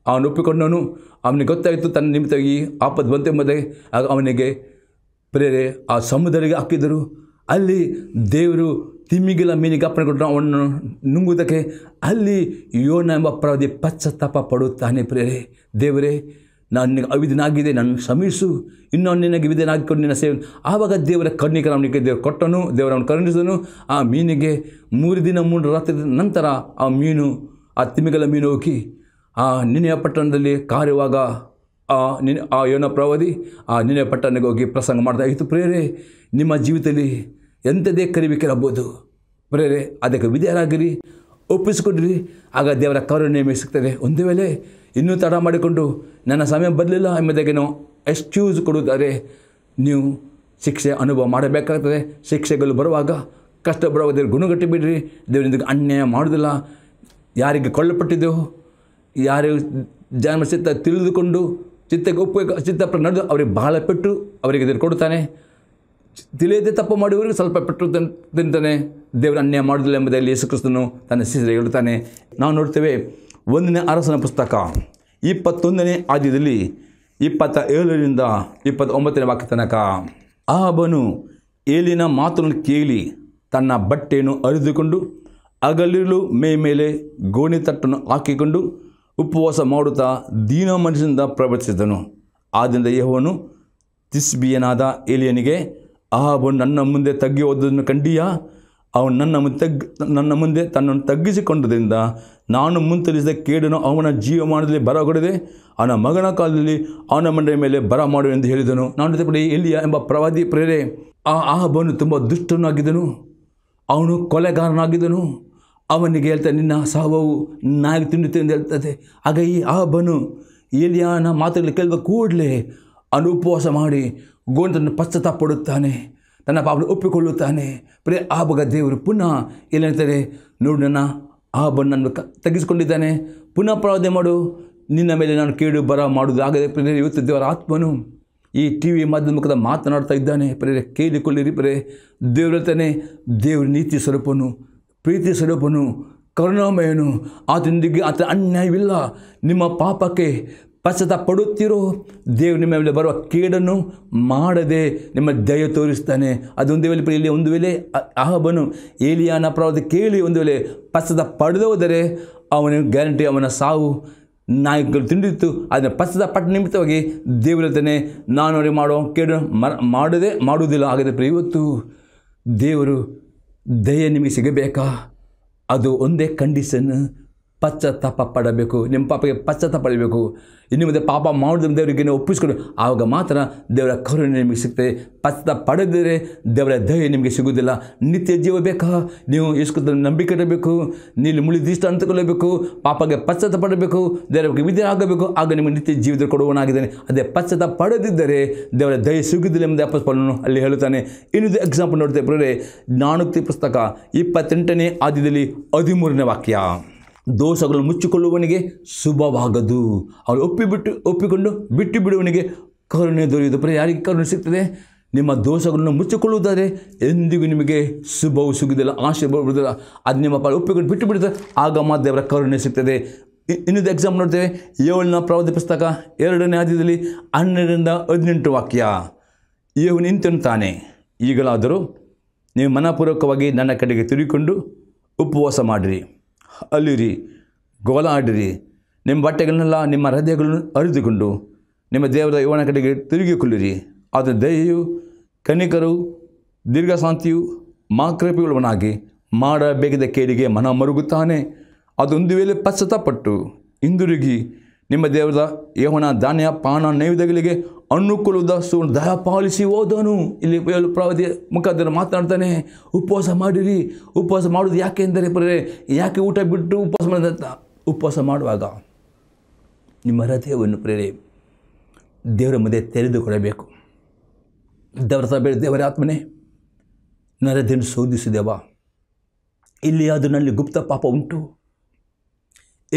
ಅವನು ಒಪ್ಪಿಕೊಂಡವನು ಅವನಿಗೆ ಗೊತ್ತಾಯಿತು ತನ್ನ ಈ ಆಪತ್ತು ಬಂತು ಎಂಬುದೇ ಆಗ ಅವನಿಗೆ ಪ್ರೇರೆ ಆ ಸಮುದ್ರಿಗೆ ಹಾಕಿದರು ಅಲ್ಲಿ ದೇವರು ತಿಮ್ಮಿಗಿಲ್ಲ ಮೀನಿಗೆ ಅಪ್ಪಣೆ ಕೊಟ್ಟರು ಅವನನ್ನು ನುಂಗುವುದಕ್ಕೆ ಅಲ್ಲಿ ಯೋನ ಎಂಬ ಪಚ್ಚ ಪಶ್ಚಾತ್ತಾಪ ಪಡುತ್ತಾನೆ ಪ್ರೇರೆ ದೇವರೇ ನಾನು ಅವಿದನಾಗಿದೆ ನನ್ನ ಶ್ರಮಿಸು ಇನ್ನೊಂದು ನಿನಗೆ ವಿಧನಾಗಿಕೊಂಡು ನಿನ್ನ ಸೇವೆ ಆವಾಗ ದೇವರ ಕಣ್ಣಿಗೆ ಅವನಿಗೆ ದೇವರು ಕೊಟ್ಟನು ದೇವರವನ್ನು ಕರುಣಿಸಿದನು ಆ ಮೀನಿಗೆ ಮೂರು ದಿನ ಮೂರು ರಾತ್ರಿ ನಂತರ ಆ ಮೀನು ಆ ತಿಮಿಗಲ ಮೀನು ಹೋಗಿ ಆ ನಿನೆಯ ಪಟ್ಟಣದಲ್ಲಿ ಕಾರ್ಯವಾಗ ಆ ನಿನ್ನ ಆ ಯೋನ ಪ್ರವಾದಿ ಆ ನಿನೆಯ ಪಟ್ಟಣಕ್ಕೆ ಹೋಗಿ ಪ್ರಸಂಗ ಮಾಡ್ತಾ ಇತ್ತು ಪ್ರೇರೆ ನಿಮ್ಮ ಜೀವಿತದಲ್ಲಿ ಎಂಥದೇ ಕರಿಬೇಕಿರಬಹುದು ಪ್ರೇರೆ ಅದಕ್ಕೆ ವಿಧೇಯರಾಗಿರಿ ಒಪ್ಪಿಸಿಕೊಡ್ರಿ ಆಗ ದೇವರ ಕರುಣೆ ಸಿಗ್ತದೆ ಒಂದು ವೇಳೆ ಇನ್ನೂ ತಡ ಮಾಡಿಕೊಂಡು ನನ್ನ ಸಮಯ ಬರಲಿಲ್ಲ ಎಂಬುದಾಗಿ ನಾವು ಎಕ್ಸ್ಕ್ಯೂಸ್ ಕೊಡುತ್ತಾರೆ ನೀವು ಶಿಕ್ಷೆ ಅನುಭವ ಮಾಡಬೇಕಾಗ್ತದೆ ಶಿಕ್ಷೆಗಳು ಬರುವಾಗ ಕಷ್ಟ ಬರುವಾಗ ಗುಣಗಟ್ಟಿ ಬಿಡ್ರಿ ನಿಮಗೆ ಅನ್ಯಾಯ ಮಾಡೋದಿಲ್ಲ ಯಾರಿಗೆ ಕೊಳ್ಳಪಟ್ಟಿದ್ದೆವು ಯಾರು ಜನ್ಮ ಚಿತ್ತ ತಿಳಿದುಕೊಂಡು ಚಿತ್ತಕ್ಕೆ ಒಪ್ಪ ಚಿತ್ತಪ್ಪ ನಡೆದು ಅವರಿಗೆ ಬಹಳ ಪೆಟ್ಟು ಅವರಿಗೆ ಕೊಡುತ್ತಾನೆ ತಿಳಿಯದೆ ತಪ್ಪು ಮಾಡುವವರಿಗೆ ಸ್ವಲ್ಪ ಪೆಟ್ಟು ತಿಂತಾನೆ ದೇವರ ಅನ್ಯಾಯ ಮಾಡೋದಿಲ್ಲ ಎಂಬುದಾಗಿ ಯೇಸುಕ್ರಿಸ್ತನು ತನ್ನ ಶಿಷ್ಯರು ಹೇಳ್ತಾನೆ ನಾವು ನೋಡ್ತೇವೆ ಒಂದನೇ ಅರಸನ ಪುಸ್ತಕ ಇಪ್ಪತ್ತೊಂದನೇ ಆದ್ಯದಲ್ಲಿ ಇಪ್ಪತ್ತ ಏಳರಿಂದ ಇಪ್ಪತ್ತೊಂಬತ್ತನೇ ವಾಕ್ಯ ತನಕ ಆಹಬನು ಏಲಿನ ಮಾತನ್ನು ಕೇಳಿ ತನ್ನ ಬಟ್ಟೆಯನ್ನು ಅರಿದುಕೊಂಡು ಅಗಲಿರಲು ಮೇ ಮೇಲೆ ಗೋಣಿ ತಟ್ಟನ್ನು ಹಾಕಿಕೊಂಡು ಉಪವಾಸ ಮಾಡುತ್ತಾ ದೀನ ಮನಸ್ಸಿನಿಂದ ಪ್ರವರ್ತಿಸಿದನು ಆದ್ದರಿಂದ ಯಹೋವನು ತಿಸ್ಬಿಯನಾದ ಏಲಿಯನಿಗೆ ಆಹಬನು ನನ್ನ ಮುಂದೆ ತಗ್ಗಿ ಹೋದನ್ನು ಕಂಡಿಯಾ ಅವನು ನನ್ನ ಮುಂದೆ ನನ್ನ ಮುಂದೆ ತನ್ನನ್ನು ತಗ್ಗಿಸಿಕೊಂಡದಿಂದ ನಾನು ಮುಂತರಿಸಿದ ಕೇಡನು ಅವನ ಜೀವಮಾನದಲ್ಲಿ ಬರ ಕೊಡದೆ ಅವನ ಮಗನ ಕಾಲದಲ್ಲಿ ಅವನ ಮಂಡೆಯ ಮೇಲೆ ಬರ ಮಾಡು ಎಂದು ಹೇಳಿದನು ನಾನು ಕೂಡ ಎಲ್ಲಿಯ ಎಂಬ ಪ್ರವಾದಿ ಪ್ರೇರೆ ಆ ಆಹಬನು ತುಂಬ ದುಷ್ಟನಾಗಿದ್ದನು ಅವನು ಕೊಲೆಗಾರನಾಗಿದ್ದನು ಅವನಿಗೆ ಹೇಳ್ತಾ ನಿನ್ನ ಸಾವವು ನಾಯಿ ತಿನ್ನುತ್ತೆ ಎಂದು ಹೇಳ್ತದೆ ಆಗ ಈ ಆಹಬನು ಎಲಿಯಾನ ಮಾತುಗಳು ಕೇಳಿದ ಕೂಡಲೇ ಅನುಪವಾಸ ಮಾಡಿ ಪಶ್ಚಾತ ಪಡುತ್ತಾನೆ ತನ್ನ ಪಾಪನ ಒಪ್ಪಿಕೊಳ್ಳುತ್ತಾನೆ ಪ್ರೇ ಆಬಗ ದೇವರು ಪುನಃ ಏನೇಳ್ತಾರೆ ನೋಡು ನನ್ನ ಆ ನಾನು ಕ ತೆಗೆದುಕೊಂಡಿದ್ದಾನೆ ಪುನಃ ಪ್ರಾರ್ಥನೆ ಮಾಡು ನಿನ್ನ ಮೇಲೆ ನಾನು ಕೇಳು ಬರ ಮಾಡುವುದು ಆಗದೆ ಪ್ರೇರೆ ಇವತ್ತು ದೇವರ ಆತ್ಮನು ಈ ಟಿ ವಿ ಮಾಧ್ಯಮದ ಮಾತನಾಡ್ತಾ ಇದ್ದಾನೆ ಪ್ರೇರೆ ಕೇಳಿಕೊಳ್ಳಿರಿ ಪ್ರೇ ದೇವರು ದೇವರ ನೀತಿ ಸ್ವರೂಪನು ಪ್ರೀತಿ ಸ್ವರೂಪನು ಕರುಣಾಮಯನು ಆತನೊಂದಿಗೆ ಆತ ಅನ್ಯಾಯವಿಲ್ಲ ನಿಮ್ಮ ಪಾಪಕ್ಕೆ ಪಡುತ್ತಿರೋ ದೇವರು ನಿಮ್ಮ ಮೇಲೆ ಬರುವ ಕೇಡನ್ನು ಮಾಡದೆ ನಿಮ್ಮ ದಯ ತೋರಿಸ್ತಾನೆ ಅದೊಂದು ವೇಳೆ ಇಲ್ಲಿ ಒಂದು ವೇಳೆ ಅಹಬನು ಏಲಿಯಾನ ಪ್ರವಾದ ಕೇಳಿ ಒಂದು ವೇಳೆ ಪಶ್ಚಾತ್ತಾಪ ಪಡೆದು ಹೋದರೆ ಅವನ ಗ್ಯಾರಂಟಿ ಅವನ ಸಾವು ನಾಯಕರು ತಿಂಡಿತ್ತು ಅದನ್ನು ಪಶ್ಚಾತ್ತಾಪ ಪಟ್ಟ ನಿಮಿತ್ತವಾಗಿ ದೇವರತನೇ ನಾನು ಅವರಿಗೆ ಮಾಡೋ ಕೇಡು ಮಾಡದೆ ಮಾಡುವುದಿಲ್ಲ ಆಗದೆ ಇವತ್ತು ದೇವರು ದಯ ನಿಮಗೆ ಸಿಗಬೇಕಾ ಅದು ಒಂದೇ ಕಂಡೀಷನ್ ಪಶ್ಚಾತ್ತಾಪ ಪಡಬೇಕು ನಿಮ್ಮ ಪಾಪಕ್ಕೆ ಪಶ್ಚಾತ್ತಾಪ ಪಡಬೇಕು ಇನ್ನು ಮುಂದೆ ಪಾಪ ಮಾಡಿದ್ರೆ ದೇವರಿಗೆ ನೀವು ಒಪ್ಪಿಸ್ಕೊಂಡು ಆವಾಗ ಮಾತ್ರ ದೇವರ ಕರುಣೆ ನಿಮಗೆ ಸಿಗ್ತದೆ ಪಶ್ಚಾತ್ತಾಪ ಪಡೆದರೆ ದೇವರ ದಯೆ ನಿಮಗೆ ಸಿಗುವುದಿಲ್ಲ ನಿತ್ಯ ಜೀವ ಬೇಕಾ ನೀವು ಎಷ್ಟು ನಂಬಿಕೆ ಇಡಬೇಕು ನೀವು ಮುಳಿದಿಷ್ಟ ಅಂತ ಪಾಪಕ್ಕೆ ಪಾಪಗೆ ಪಶ್ಚಾತ್ತಾಪ ಪಡಬೇಕು ದೇವರಿಗೆ ವಿಧಿ ಆಗಬೇಕು ಆಗ ನಿಮಗೆ ನಿತ್ಯ ಜೀವದ ಕೊಡುವನಾಗಿದ್ದಾನೆ ಅದೇ ಪಶ್ಚಾತ್ತಾಪ ಪಡೆದಿದ್ದರೆ ದೇವರ ದಯೆ ಸಿಗುವುದಿಲ್ಲ ಅಪಸ್ ಅಪ್ಪಸ್ಪಾಲನ್ನು ಅಲ್ಲಿ ಹೇಳುತ್ತಾನೆ ಇನ್ನೊಂದು ಎಕ್ಸಾಂಪಲ್ ನೋಡ್ತೇವೆ ಇಬ್ಬರೇ ನಾಣುಕ್ತಿ ಪುಸ್ತಕ ಇಪ್ಪತ್ತೆಂಟನೇ ಆದ್ಯದಲ್ಲಿ ಹದಿಮೂರನೇ ವಾಕ್ಯ ದೋಷಗಳನ್ನು ಮುಚ್ಚಿಕೊಳ್ಳುವವನಿಗೆ ಶುಭವಾಗದು ಅವಳು ಒಪ್ಪಿಬಿಟ್ಟು ಒಪ್ಪಿಕೊಂಡು ಬಿಟ್ಟು ಬಿಡುವವನಿಗೆ ಕರುಣೆ ದೊರೆಯುವುದು ಪ್ರ ಯಾರಿಗೆ ಕರುಣೆ ಸಿಗ್ತದೆ ನಿಮ್ಮ ದೋಷಗಳನ್ನು ಮುಚ್ಚಿಕೊಳ್ಳುವುದಾದರೆ ಎಂದಿಗೂ ನಿಮಗೆ ಶುಭವು ಸಿಗುವುದಿಲ್ಲ ಆಶೆ ಬರುವುದಿಲ್ಲ ಅದು ನಿಮ್ಮ ಪಾಲು ಒಪ್ಪಿಕೊಂಡು ಬಿಟ್ಟು ಬಿಡುತ್ತದೆ ಆಗ ಅವರ ಕರುಣೆ ಸಿಗ್ತದೆ ಇನ್ನೊಂದು ಎಕ್ಸಾಮ್ ನೋಡ್ತೇವೆ ಏಳನ ಪ್ರವಾದ ಪುಸ್ತಕ ಎರಡನೇ ಆದ್ಯದಲ್ಲಿ ಹನ್ನೆರಡರಿಂದ ಹದಿನೆಂಟು ವಾಕ್ಯ ಏವು ನಿಂತಾನೆ ಈಗಲಾದರೂ ನೀವು ಮನಪೂರ್ವಕವಾಗಿ ನನ್ನ ಕಡೆಗೆ ತಿರುಗಿಕೊಂಡು ಉಪವಾಸ ಮಾಡಿರಿ ಅಲ್ಲಿರಿ ಗೋಲಾಡಿರಿ ನಿಮ್ಮ ಬಟ್ಟೆಗಳನ್ನೆಲ್ಲ ನಿಮ್ಮ ಹೃದಯಗಳನ್ನು ಅರಿದುಕೊಂಡು ನಿಮ್ಮ ದೇವರ ಯುವನ ಕಡೆಗೆ ತಿರುಗಿಕೊಳ್ಳಿರಿ ಆದರೆ ದಯೆಯು ಕನಿಕರು ದೀರ್ಘಶಾಂತಿಯು ಮಾಕೃಪಿಗಳವನಾಗಿ ಮಾಡಬೇಕಿದ ಕೇಳಿಗೆ ಮನ ಮರುಗುತ್ತಾನೆ ಅದೊಂದು ವೇಳೆ ಪಶ್ಚಾತ್ತಾಪಟ್ಟು ಹಿಂದಿರುಗಿ ನಿಮ್ಮ ದೇವರ ಯಹೋನ ಧಾನ್ಯ ಪಾನ ನೈವೇದ್ಯಗಳಿಗೆ ಅನುಕೂಲದ ಸು ದಯ ಪಾಲಿಸಿ ಓದೋನು ಇಲ್ಲಿ ಪ್ರವಾದಿ ಮುಖಾಂತರ ಮಾತನಾಡ್ತಾನೆ ಉಪವಾಸ ಮಾಡಿರಿ ಉಪವಾಸ ಮಾಡೋದು ಯಾಕೆ ಅಂದರೆ ಬರೇ ಯಾಕೆ ಊಟ ಬಿಟ್ಟು ಉಪವಾಸ ಮಾಡಿದಂತ ಉಪವಾಸ ಮಾಡುವಾಗ ನಿಮ್ಮ ಹೃದಯವನ್ನು ಪ್ರೇರೆ ದೇವರ ಮುಂದೆ ತೆರೆದುಕೊಳ್ಳಬೇಕು ದೇವರ ಸಭೆಯಲ್ಲಿ ದೇವರ ಆತ್ಮನೇ ನರದೇನು ಶೋಧಿಸಿದೆವಾ ಇಲ್ಲಿ ಅದರಲ್ಲಿ ಗುಪ್ತ ಪಾಪ ಉಂಟು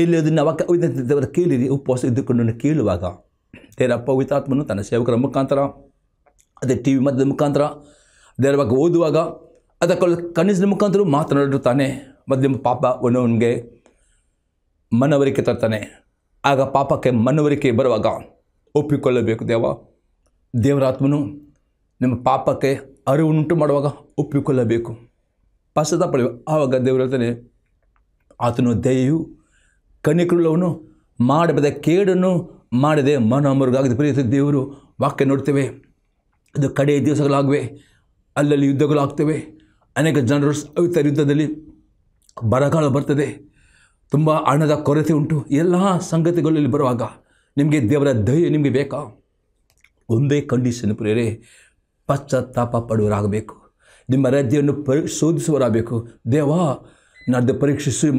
ಇಲ್ಲಿ ಅದನ್ನು ವಾಕ್ಯ ದೇವರು ಕೇಳಿರಿ ಉಪವಾಸ ಇದ್ದುಕೊಂಡು ಕೇಳುವಾಗ ದೇವರಪ್ಪ ಪವಿತಾತ್ಮನು ತನ್ನ ಸೇವಕರ ಮುಖಾಂತರ ಅದೇ ಟಿ ವಿ ಮಧ್ಯದ ಮುಖಾಂತರ ದೇವರ ಓದುವಾಗ ಅದಕ್ಕೆ ಕಣ್ಣಿನ ಮುಖಾಂತರ ಮತ್ತು ಮಧ್ಯಮ ಪಾಪ ಅವನಿಗೆ ಮನವರಿಕೆ ತರ್ತಾನೆ ಆಗ ಪಾಪಕ್ಕೆ ಮನವರಿಕೆ ಬರುವಾಗ ಒಪ್ಪಿಕೊಳ್ಳಬೇಕು ದೇವ ದೇವರಾತ್ಮನು ನಿಮ್ಮ ಪಾಪಕ್ಕೆ ಅರಿವುಂಟು ಮಾಡುವಾಗ ಒಪ್ಪಿಕೊಳ್ಳಬೇಕು ಪಶ್ಚಾತ್ತಾಪ ಆವಾಗ ದೇವರು ಹೇಳ್ತಾನೆ ಆತನು ದಯೆಯು ಕನಿಕುಲವನ್ನು ಮಾಡಬದ ಕೇಡನ್ನು ಮಾಡದೆ ಮನೋಮರ್ಗಾಗದ ಪ್ರೀತಿ ದೇವರು ವಾಕ್ಯ ನೋಡ್ತೇವೆ ಅದು ಕಡೆಯ ದಿವಸಗಳಾಗಿವೆ ಅಲ್ಲಲ್ಲಿ ಯುದ್ಧಗಳಾಗ್ತವೆ ಅನೇಕ ಜನರು ಅವಿತರ ಯುದ್ಧದಲ್ಲಿ ಬರಗಾಲ ಬರ್ತದೆ ತುಂಬ ಹಣದ ಕೊರತೆ ಉಂಟು ಎಲ್ಲ ಸಂಗತಿಗಳಲ್ಲಿ ಬರುವಾಗ ನಿಮಗೆ ದೇವರ ಧೈರ್ಯ ನಿಮಗೆ ಬೇಕಾ ಒಂದೇ ಕಂಡೀಷನ್ ಪ್ರೇರೆ ಪಶ್ಚಾತ್ತಾಪ ಪಡುವರಾಗಬೇಕು ನಿಮ್ಮ ರಾಜ್ಯವನ್ನು ಪರಿಶೋಧಿಸುವರಾಗಬೇಕು ದೇವ ನಾಡ್ದು ಪರೀಕ್ಷಿಸುವ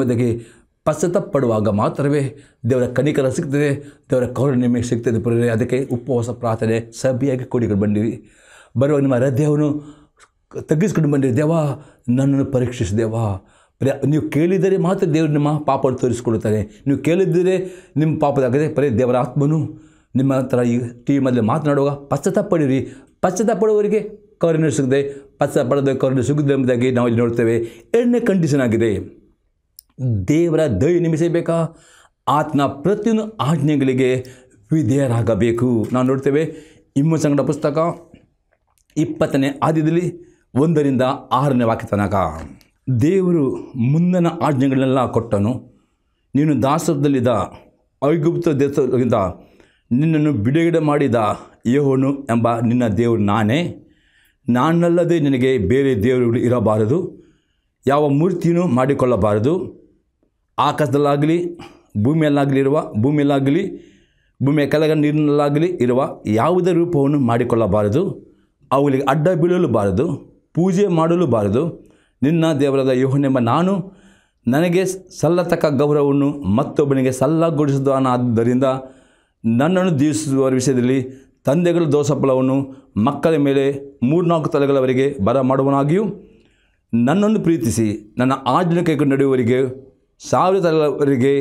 ಪಡುವಾಗ ಮಾತ್ರವೇ ದೇವರ ಕನಿಕರ ಸಿಗ್ತದೆ ದೇವರ ಕರುಣೆ ನಿಮಗೆ ಸಿಗ್ತದೆ ಪ್ರೇ ಅದಕ್ಕೆ ಉಪವಾಸ ಪ್ರಾರ್ಥನೆ ಸಭೆಯಾಗಿ ಕೂಡಿಕೊಂಡು ಬಂದಿವಿ ಬರುವಾಗ ನಿಮ್ಮ ಹೃದಯವನ್ನು ತಗ್ಗಿಸ್ಕೊಂಡು ಬಂದಿರಿ ದೇವಾ ನನ್ನನ್ನು ಪರೀಕ್ಷಿಸಿದೆವಾ ಪ್ರೇ ನೀವು ಕೇಳಿದರೆ ಮಾತ್ರ ದೇವರು ನಿಮ್ಮ ಪಾಪವನ್ನು ತೋರಿಸಿಕೊಡುತ್ತಾನೆ ನೀವು ಕೇಳಿದರೆ ನಿಮ್ಮ ಪಾಪದಾಗದೆ ಪರೇ ದೇವರ ಆತ್ಮನು ನಿಮ್ಮ ಹತ್ರ ಈ ಟಿ ವಿ ಮೊದಲು ಮಾತನಾಡುವಾಗ ಪಶ್ಚಾತ್ತಾಪಡಿರಿ ಪಡುವವರಿಗೆ ಕರುಣೆ ಸಿಗದೆ ಪಡೆದ ಕರುಣೆ ಸಿಗದೆ ಎಂಬುದಾಗಿ ನಾವು ಇಲ್ಲಿ ನೋಡ್ತೇವೆ ಎರಡನೇ ಕಂಡೀಷನ್ ಆಗಿದೆ ದೇವರ ದಯ ನಿಮಿಸಬೇಕಾ ಆತನ ಪ್ರತಿಯೊಂದು ಆಜ್ಞೆಗಳಿಗೆ ವಿಧೇಯರಾಗಬೇಕು ನಾವು ನೋಡ್ತೇವೆ ಸಂಗಡ ಪುಸ್ತಕ ಇಪ್ಪತ್ತನೇ ಆದ್ಯದಲ್ಲಿ ಒಂದರಿಂದ ಆರನೇ ವಾಕ್ಯ ತನಕ ದೇವರು ಮುಂದಿನ ಆಜ್ಞೆಗಳನ್ನೆಲ್ಲ ಕೊಟ್ಟನು ನೀನು ದಾಸದಲ್ಲಿದ್ದ ಐಗುಪ್ತ ದೇಶದಿಂದ ನಿನ್ನನ್ನು ಬಿಡುಗಡೆ ಮಾಡಿದ ಏಹೋನು ಎಂಬ ನಿನ್ನ ದೇವರು ನಾನೇ ನಾನಲ್ಲದೆ ನಿನಗೆ ಬೇರೆ ದೇವರುಗಳು ಇರಬಾರದು ಯಾವ ಮೂರ್ತಿಯೂ ಮಾಡಿಕೊಳ್ಳಬಾರದು ಆಕಾಶದಲ್ಲಾಗಲಿ ಭೂಮಿಯಲ್ಲಾಗಲಿರುವ ಭೂಮಿಯಲ್ಲಾಗಲಿ ಭೂಮಿಯ ಕೆಳಗ ನೀರಿನಲ್ಲಾಗಲಿ ಇರುವ ಯಾವುದೇ ರೂಪವನ್ನು ಮಾಡಿಕೊಳ್ಳಬಾರದು ಅವುಗಳಿಗೆ ಅಡ್ಡ ಬೀಳಲು ಬಾರದು ಪೂಜೆ ಮಾಡಲು ಬಾರದು ನಿನ್ನ ದೇವರಾದ ಯೋಹನೆಂಬ ನಾನು ನನಗೆ ಸಲ್ಲತಕ್ಕ ಗೌರವವನ್ನು ಮತ್ತೊಬ್ಬನಿಗೆ ಸಲ್ಲಗೊಳಿಸಿದವನಾದ್ದರಿಂದ ನನ್ನನ್ನು ದೀವಿಸುವ ವಿಷಯದಲ್ಲಿ ತಂದೆಗಳ ಫಲವನ್ನು ಮಕ್ಕಳ ಮೇಲೆ ಮೂರ್ನಾಲ್ಕು ತಲೆಗಳವರೆಗೆ ಬರ ಮಾಡುವನಾಗಿಯೂ ನನ್ನನ್ನು ಪ್ರೀತಿಸಿ ನನ್ನ ಆಜ್ಞೆ ನಡೆಯುವರಿಗೆ ನಡೆಯುವವರಿಗೆ ಸಾವಿರದವರಿಗೆ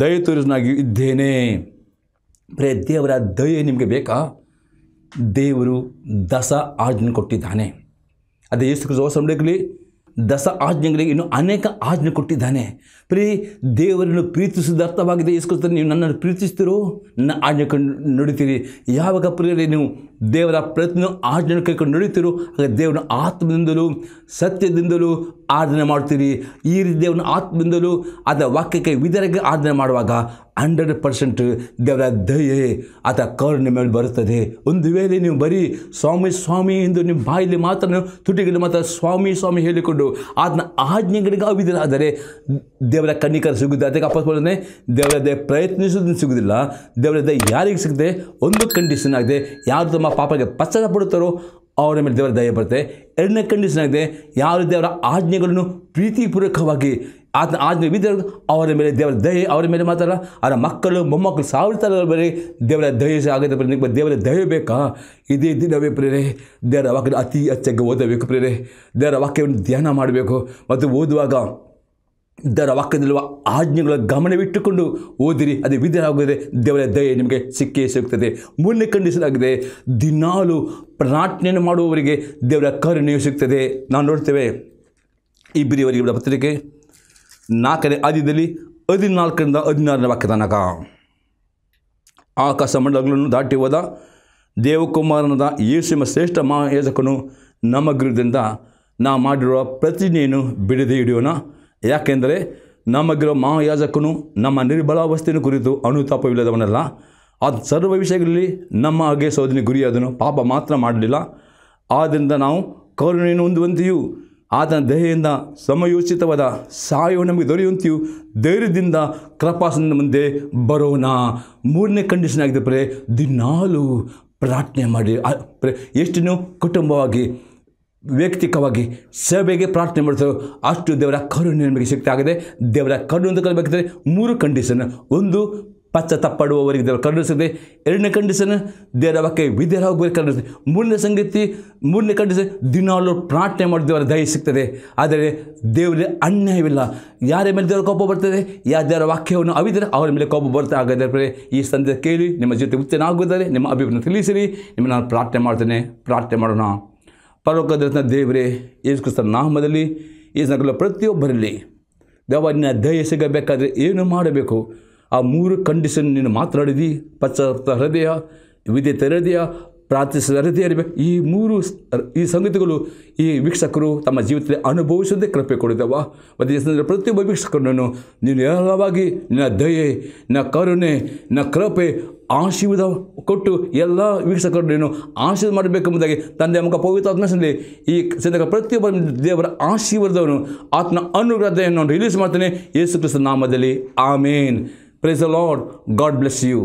ದಯ ತೋರಿಸನಾಗಿಯೂ ಇದ್ದೇನೆ ಬರೇ ದೇವರ ದಯೆ ನಿಮಗೆ ಬೇಕಾ ದೇವರು ದಸ ಆಜ್ಞೆ ಕೊಟ್ಟಿದ್ದಾನೆ ಅದೇ ಯೇಸು ಕ್ರಿಸ್ತೋಸಮಡಗಲಿ ದಸ ಆಜ್ಞೆಗಳಿಗೆ ಇನ್ನೂ ಅನೇಕ ಆಜ್ಞೆ ಕೊಟ್ಟಿದ್ದಾನೆ ಪ್ರೀ ದೇವರನ್ನು ಪ್ರೀತಿಸಿದ ಅರ್ಥವಾಗಿದೆ ಇಸ್ಕೊಳ್ತಾರೆ ನೀವು ನನ್ನನ್ನು ಪ್ರೀತಿಸ್ತೀರೋ ನನ್ನ ಆಜ್ಞೆ ಕಂಡು ನಡೀತೀರಿ ಯಾವಾಗ ಪ್ರಿಯರೇ ನೀವು ದೇವರ ಪ್ರತಿಯೊಂದು ಆಜ್ಞೆ ಕೈಕೊಂಡು ನುಡಿತೀರೋ ಆಗ ದೇವರ ಆತ್ಮದಿಂದಲೂ ಸತ್ಯದಿಂದಲೂ ಆರಾಧನೆ ಮಾಡ್ತೀರಿ ಈ ರೀತಿ ದೇವನ ಆತ್ಮದಿಂದಲೂ ಅದರ ವಾಕ್ಯಕ್ಕೆ ವಿಧರಗೆ ಆರಾಧನೆ ಮಾಡುವಾಗ ಹಂಡ್ರೆಡ್ ಪರ್ಸೆಂಟ್ ದೇವರ ದಯೆ ಆತ ಕರುಣೆ ಮೇಲೆ ಬರುತ್ತದೆ ಒಂದು ವೇಳೆ ನೀವು ಬರೀ ಸ್ವಾಮಿ ಸ್ವಾಮಿ ಎಂದು ನಿಮ್ಮ ಬಾಯಲ್ಲಿ ಮಾತ್ರ ತುಟಿಗಳು ಮಾತ್ರ ಸ್ವಾಮಿ ಸ್ವಾಮಿ ಹೇಳಿಕೊಂಡು ಅದನ್ನ ಆಜ್ಞೆಗಳಿಗೆ ಆದರೆ ದೇವರ ಕಣ್ಣಿಕರ ಸಿಗುತ್ತೆ ಅದಕ್ಕೆ ಅಪ್ಪಸ್ಕೊಳ್ಳೋದೇ ದೇವರ ದಯ ಪ್ರಯತ್ನಿಸೋದನ್ನು ಸಿಗೋದಿಲ್ಲ ದೇವರ ದಯ ಯಾರಿಗೆ ಸಿಗದೆ ಒಂದು ಕಂಡೀಷನ್ ಆಗಿದೆ ಯಾರು ತಮ್ಮ ಪಾಪಕ್ಕೆ ಪಶ್ಚಾತ್ತಾಪ ಪಡುತ್ತಾರೋ ಅವರ ಮೇಲೆ ದೇವರ ದಯ ಬರುತ್ತೆ ಎರಡನೇ ಕಂಡೀಷನ್ ಆಗಿದೆ ಯಾರು ದೇವರ ಆಜ್ಞೆಗಳನ್ನು ಪ್ರೀತಿಪೂರ್ವಕವಾಗಿ ಆತನ ಆಜ್ಞೆ ವಿಧ ಅವರ ಮೇಲೆ ದೇವರ ದಯೆ ಅವರ ಮೇಲೆ ಮಾತ್ರ ಅವರ ಮಕ್ಕಳು ಮೊಮ್ಮಕ್ಕಳು ಸಾವಿರ ಬರೀ ದೇವರ ದಯೆ ಬರೀ ನಿಮಗೆ ದೇವರ ದಯೆ ಬೇಕಾ ಇದೇ ದಿನವೇ ಪ್ರೇರೆ ದೇವರ ವಾಕ್ಯ ಅತಿ ಹೆಚ್ಚಾಗಿ ಓದಬೇಕು ಪ್ರೇರೆ ದೇವರ ವಾಕ್ಯವನ್ನು ಧ್ಯಾನ ಮಾಡಬೇಕು ಮತ್ತು ಓದುವಾಗ ದರ ವಾಕ್ಯದಲ್ಲಿರುವ ಆಜ್ಞೆಗಳ ಗಮನವಿಟ್ಟುಕೊಂಡು ಓದಿರಿ ಅದೇ ಆಗುತ್ತದೆ ದೇವರ ದಯೆ ನಿಮಗೆ ಸಿಕ್ಕೇ ಸಿಗುತ್ತದೆ ಮೂರನೇ ಖಂಡಿಸಲಾಗಿದೆ ದಿನಾಲು ಪ್ರಾರ್ಥನೆಯನ್ನು ಮಾಡುವವರಿಗೆ ದೇವರ ಕರುಣೆಯು ಸಿಗ್ತದೆ ನಾವು ನೋಡ್ತೇವೆ ಇಬ್ಬರಿವರಿಗೆ ಪತ್ರಿಕೆ ನಾಲ್ಕನೇ ಆದ್ಯದಲ್ಲಿ ಹದಿನಾಲ್ಕರಿಂದ ಹದಿನಾರನೇ ವಾಕ್ಯದ ನಗ ಆಕಾಶ ಮಂಡಲಗಳನ್ನು ದಾಟಿ ಹೋದ ದೇವಕುಮಾರನದ ಯೇಸುವ ಶ್ರೇಷ್ಠ ಮಹಾಯಾಜಕನು ನಮ್ಮ ಗುರುದಿಂದ ನಾ ಮಾಡಿರುವ ಪ್ರತಿಜ್ಞೆಯನ್ನು ಬಿಡದೆ ಹಿಡಿಯೋಣ ಯಾಕೆಂದರೆ ನಮಗಿರೋ ಮಹಾಯಾಜಕನು ನಮ್ಮ ನಿರ್ಬಲಾವಸ್ಥೆಯನ್ನು ಕುರಿತು ಅನುತಾಪವಿಲ್ಲದವನಲ್ಲ ಅದು ಸರ್ವ ವಿಷಯಗಳಲ್ಲಿ ನಮ್ಮ ಹಾಗೆ ಸೋದನೆ ಗುರಿಯಾದನು ಪಾಪ ಮಾತ್ರ ಮಾಡಲಿಲ್ಲ ಆದ್ದರಿಂದ ನಾವು ಕರುಣೆಯನ್ನು ಹೊಂದುವಂತೆಯೂ ಆತನ ದೇಹೆಯಿಂದ ಸಮಯೋಚಿತವಾದ ಸಾಯೋ ನಮಗೆ ದೊರೆಯುವಂತೆಯೂ ಧೈರ್ಯದಿಂದ ಕೃಪಾಸನ ಮುಂದೆ ಬರೋಣ ಮೂರನೇ ಕಂಡೀಷನ್ ಆಗಿದೆ ಪ್ರೇ ದಿನಾಲು ಪ್ರಾರ್ಥನೆ ಮಾಡಿ ಎಷ್ಟಿನೂ ಕುಟುಂಬವಾಗಿ ವೈಯಕ್ತಿಕವಾಗಿ ಸೇವೆಗೆ ಪ್ರಾರ್ಥನೆ ಮಾಡ್ತಾರೆ ಅಷ್ಟು ದೇವರ ಕರುಣೆ ನಮಗೆ ಆಗಿದೆ ದೇವರ ಕರುಣೆ ಅಂತ ಕಲಬೇಕಾದ್ರೆ ಮೂರು ಕಂಡೀಷನ್ ಒಂದು ಪಚ್ಚ ತಪ್ಪಾಡುವವರಿಗೆ ದೇವರು ಸಿಗುತ್ತೆ ಎರಡನೇ ಕಂಡೀಷನ್ ದೇವರ ವಾಕ್ಯ ವಿಧೇಯರಾಗುವವರಿಗೆ ಕರುಣಿಸುತ್ತೆ ಮೂರನೇ ಸಂಗತಿ ಮೂರನೇ ಕಂಡೀಷನ್ ದಿನಾಲು ಪ್ರಾರ್ಥನೆ ಮಾಡಿ ದೇವರ ದಯ ಸಿಗ್ತದೆ ಆದರೆ ದೇವರಿಗೆ ಅನ್ಯಾಯವಿಲ್ಲ ಯಾರ ಮೇಲೆ ದೇವರ ಕೋಪ ಬರ್ತದೆ ಯಾರು ದೇವರ ವಾಕ್ಯವನ್ನು ಅವಿದರೆ ಅವರ ಮೇಲೆ ಕೋಪ ಬರ್ತಾ ಆಗದೇ ಈ ಸಂದೇಶ ಕೇಳಿ ನಿಮ್ಮ ಜೊತೆ ಉತ್ತೇಜನ ಆಗುತ್ತಾರೆ ನಿಮ್ಮ ಅಭಿಪ್ರಾಯ ತಿಳಿಸಿರಿ ನಿಮ್ಮ ನಾನು ಪ್ರಾರ್ಥನೆ ಮಾಡ್ತೇನೆ ಪ್ರಾರ್ಥನೆ ಮಾಡೋಣ ಪರಲೋಕದ ದೇವರೇ ಯೇಸು ಕ್ರಿಸ್ತನ ನಾಮದಲ್ಲಿ ಈ ಪ್ರತಿಯೊಬ್ಬರಲ್ಲಿ ದೇವ ನಿನ್ನ ದಯ ಸಿಗಬೇಕಾದ್ರೆ ಏನು ಮಾಡಬೇಕು ಆ ಮೂರು ಕಂಡೀಷನ್ ನೀನು ಮಾತನಾಡಿದಿ ಪಚ್ಚ ಹೃದಯ ವಿದ್ಯೆ ಹೃದಯ ಪ್ರಾರ್ಥಿಸಿದ ರೀತಿಯಲ್ಲಿ ಈ ಮೂರು ಈ ಸಂಗತಿಗಳು ಈ ವೀಕ್ಷಕರು ತಮ್ಮ ಜೀವಿತದಲ್ಲಿ ಅನುಭವಿಸೋದೇ ಕೃಪೆ ಕೊಡಿದವ ಮತ್ತು ಪ್ರತಿಯೊಬ್ಬ ವೀಕ್ಷಕರನ್ನು ನೀನು ಹೇರಳವಾಗಿ ನಿನ್ನ ದಯೆ ನ ಕರುಣೆ ನ ಕೃಪೆ ಆಶೀರ್ವಾದ ಕೊಟ್ಟು ಎಲ್ಲ ವೀಕ್ಷಕರನ್ನು ನೀನು ಆಶೀರ್ವಾದ ಮಾಡಬೇಕೆಂಬುದಾಗಿ ತಂದೆ ಮುಖ ಪವಿತ್ರ ಈ ಸಂದರ್ಭ ಪ್ರತಿಯೊಬ್ಬ ದೇವರ ಆಶೀರ್ವಾದವನ್ನು ಆತ್ಮ ಅನುಗ್ರಹತೆಯನ್ನು ರಿಲೀಸ್ ಮಾಡ್ತೇನೆ ಯೇಸು ಕ್ರಿಸ್ತ ನಾಮದಲ್ಲಿ ಆಮೇನ್ praise a lord God bless you